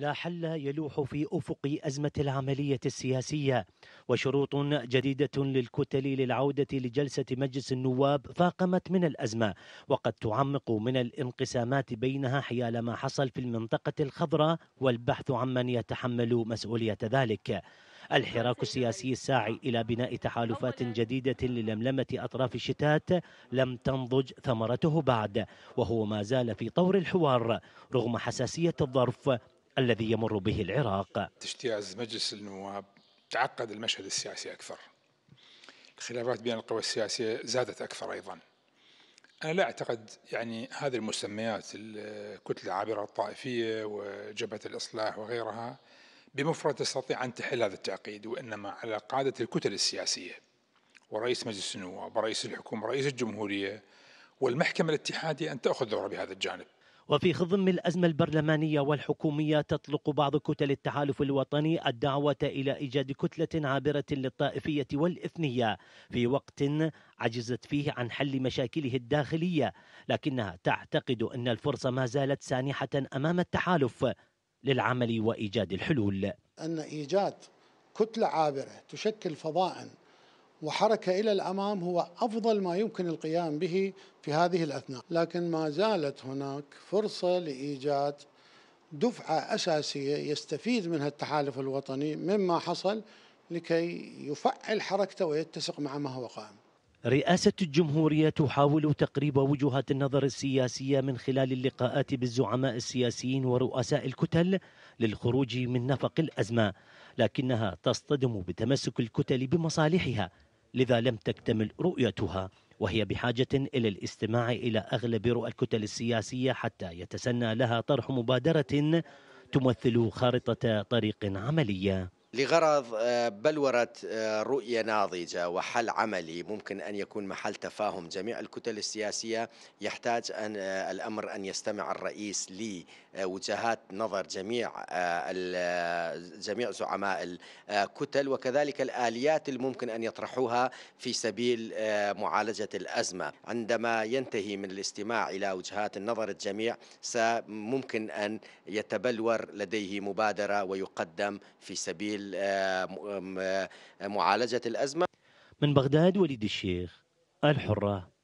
لا حل يلوح في افق ازمه العمليه السياسيه وشروط جديده للكتل للعوده لجلسه مجلس النواب فاقمت من الازمه وقد تعمق من الانقسامات بينها حيال ما حصل في المنطقه الخضراء والبحث عمن يتحمل مسؤوليه ذلك الحراك السياسي الساعي إلى بناء تحالفات جديدة للملمة أطراف الشتات لم تنضج ثمرته بعد وهو ما زال في طور الحوار رغم حساسية الظرف الذي يمر به العراق اجتياز مجلس النواب تعقد المشهد السياسي أكثر الخلافات بين القوى السياسية زادت أكثر أيضا أنا لا أعتقد يعني هذه المسميات الكتلة العابرة الطائفية وجبهة الإصلاح وغيرها بمفرد تستطيع أن تحل هذا التعقيد وإنما على قادة الكتل السياسية ورئيس مجلس النواب ورئيس الحكومة رئيس الجمهورية والمحكمة الاتحادية أن تأخذ دورها بهذا الجانب وفي خضم الأزمة البرلمانية والحكومية تطلق بعض كتل التحالف الوطني الدعوة إلى إيجاد كتلة عابرة للطائفية والإثنية في وقت عجزت فيه عن حل مشاكله الداخلية لكنها تعتقد أن الفرصة ما زالت سانحة أمام التحالف للعمل وإيجاد الحلول أن إيجاد كتلة عابرة تشكل فضاء وحركة إلى الأمام هو أفضل ما يمكن القيام به في هذه الأثناء لكن ما زالت هناك فرصة لإيجاد دفعة أساسية يستفيد منها التحالف الوطني مما حصل لكي يفعل حركته ويتسق مع ما هو قائم رئاسة الجمهورية تحاول تقريب وجهات النظر السياسية من خلال اللقاءات بالزعماء السياسيين ورؤساء الكتل للخروج من نفق الأزمة لكنها تصطدم بتمسك الكتل بمصالحها لذا لم تكتمل رؤيتها وهي بحاجة إلى الاستماع إلى أغلب رؤى الكتل السياسية حتى يتسنى لها طرح مبادرة تمثل خارطة طريق عملية لغرض آه، بلورة آه، رؤية ناضجة وحل عملي ممكن أن يكون محل تفاهم جميع الكتل السياسية يحتاج أن آه، الأمر أن يستمع الرئيس لوجهات نظر جميع جميع زعماء الكتل وكذلك الآليات الممكن أن يطرحوها في سبيل معالجة الأزمة عندما ينتهي من الاستماع إلى وجهات النظر الجميع سممكن أن يتبلور لديه مبادرة ويقدم في سبيل آه، آه، آه، معالجة الأزمة من بغداد وليد الشيخ الحرة